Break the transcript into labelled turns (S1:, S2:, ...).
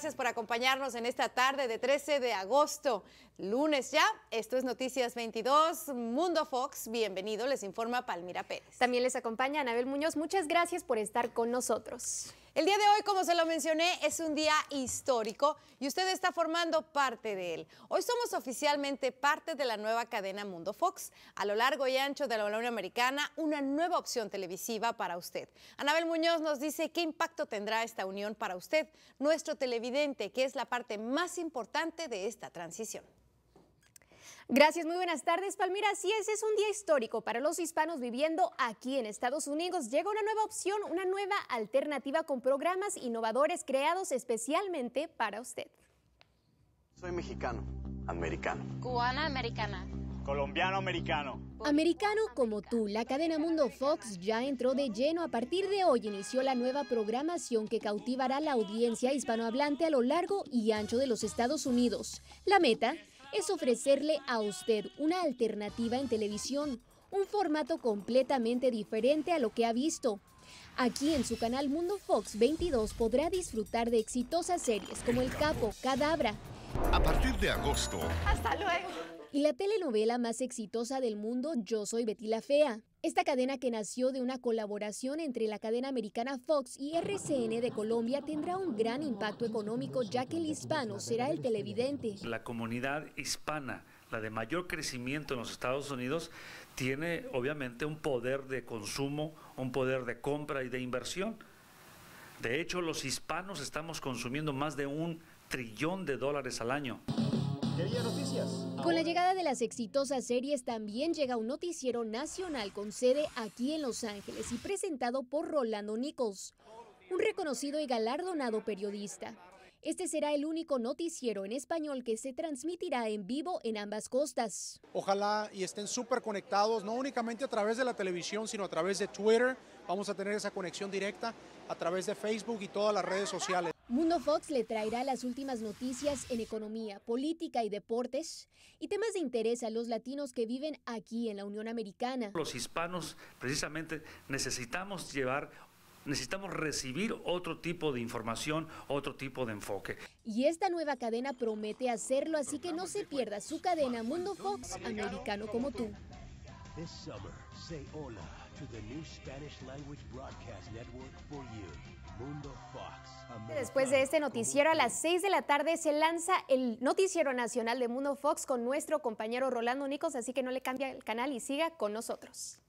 S1: Gracias por acompañarnos en esta tarde de 13 de agosto, lunes ya. Esto es Noticias 22, Mundo Fox. Bienvenido, les informa Palmira Pérez. También les acompaña Anabel Muñoz. Muchas gracias por estar con nosotros. El día de hoy, como se lo mencioné, es un día histórico y usted está formando parte de él. Hoy somos oficialmente parte de la nueva cadena Mundo Fox. A lo largo y ancho de la Unión Americana, una nueva opción televisiva para usted. Anabel Muñoz nos dice qué impacto tendrá esta unión para usted, nuestro televidente, que es la parte más importante de esta transición. Gracias, muy buenas tardes, Palmira. Así es, es un día histórico para los hispanos viviendo aquí en Estados Unidos.
S2: Llega una nueva opción, una nueva alternativa con programas innovadores creados especialmente para usted.
S1: Soy mexicano, americano. Cubana, americana.
S3: Colombiano americano.
S2: Americano como tú, la cadena Mundo Fox ya entró de lleno. A partir de hoy inició la nueva programación que cautivará la audiencia hispanohablante a lo largo y ancho de los Estados Unidos. La meta es ofrecerle a usted una alternativa en televisión, un formato completamente diferente a lo que ha visto. Aquí en su canal Mundo Fox 22 podrá disfrutar de exitosas series como El Capo, Cadabra.
S3: A partir de agosto.
S2: Hasta luego y la telenovela más exitosa del mundo Yo Soy Betty la Fea. Esta cadena que nació de una colaboración entre la cadena americana Fox y RCN de Colombia tendrá un gran impacto económico ya que el hispano será el televidente.
S3: La comunidad hispana, la de mayor crecimiento en los Estados Unidos, tiene obviamente un poder de consumo, un poder de compra y de inversión. De hecho, los hispanos estamos consumiendo más de un trillón de dólares al año.
S2: Con la llegada de las exitosas series también llega un noticiero nacional con sede aquí en Los Ángeles y presentado por Rolando Nichols, un reconocido y galardonado periodista. Este será el único noticiero en español que se transmitirá en vivo en ambas costas.
S3: Ojalá y estén súper conectados, no únicamente a través de la televisión, sino a través de Twitter. Vamos a tener esa conexión directa a través de Facebook y todas las redes sociales.
S2: Mundo Fox le traerá las últimas noticias en economía, política y deportes y temas de interés a los latinos que viven aquí en la Unión Americana.
S3: Los hispanos precisamente necesitamos llevar necesitamos recibir otro tipo de información, otro tipo de enfoque.
S2: Y esta nueva cadena promete hacerlo, así que no se pierda su cadena Mundo Fox, americano como tú.
S1: Después de este
S2: noticiero, a las 6 de la tarde se lanza el Noticiero Nacional de Mundo Fox con nuestro compañero Rolando Nicos, así que no le cambie el canal y siga con nosotros.